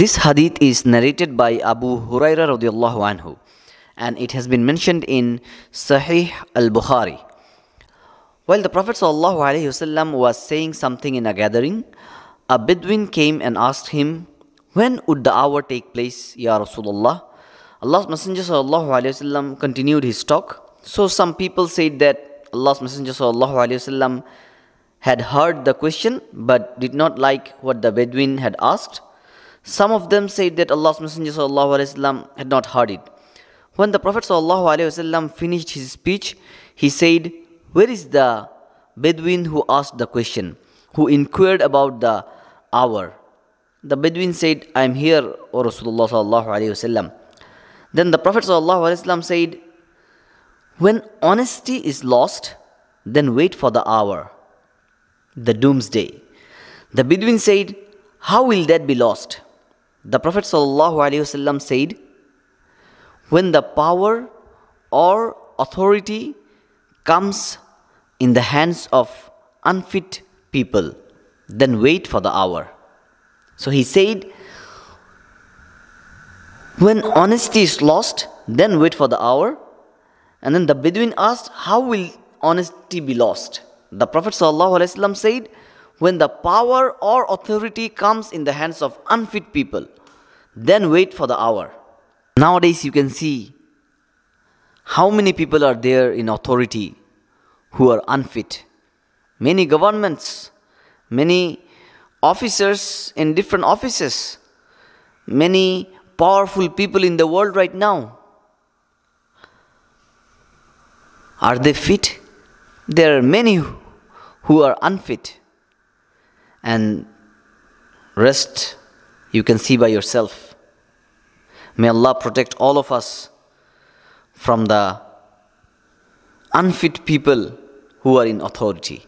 This hadith is narrated by Abu Hurairah radiallahu anhu and it has been mentioned in Sahih al-Bukhari. While the Prophet wasallam was saying something in a gathering, a Bedouin came and asked him, When would the hour take place, Ya Rasulullah? Allah's Messenger wasallam continued his talk. So some people said that Allah's Messenger wasallam had heard the question but did not like what the Bedouin had asked. Some of them said that Allah's Messenger وسلم, had not heard it. When the Prophet وسلم, finished his speech, he said, Where is the Bedouin who asked the question, who inquired about the hour? The Bedouin said, I am here, O Rasulullah. وسلم. Then the Prophet وسلم, said, When honesty is lost, then wait for the hour, the doomsday. The Bedouin said, How will that be lost? The Prophet ﷺ said, When the power or authority comes in the hands of unfit people, then wait for the hour. So he said, When honesty is lost, then wait for the hour. And then the Bedouin asked, How will honesty be lost? The Prophet ﷺ said, when the power or authority comes in the hands of unfit people, then wait for the hour. Nowadays, you can see how many people are there in authority who are unfit. Many governments, many officers in different offices, many powerful people in the world right now. Are they fit? There are many who are unfit and rest you can see by yourself. May Allah protect all of us from the unfit people who are in authority.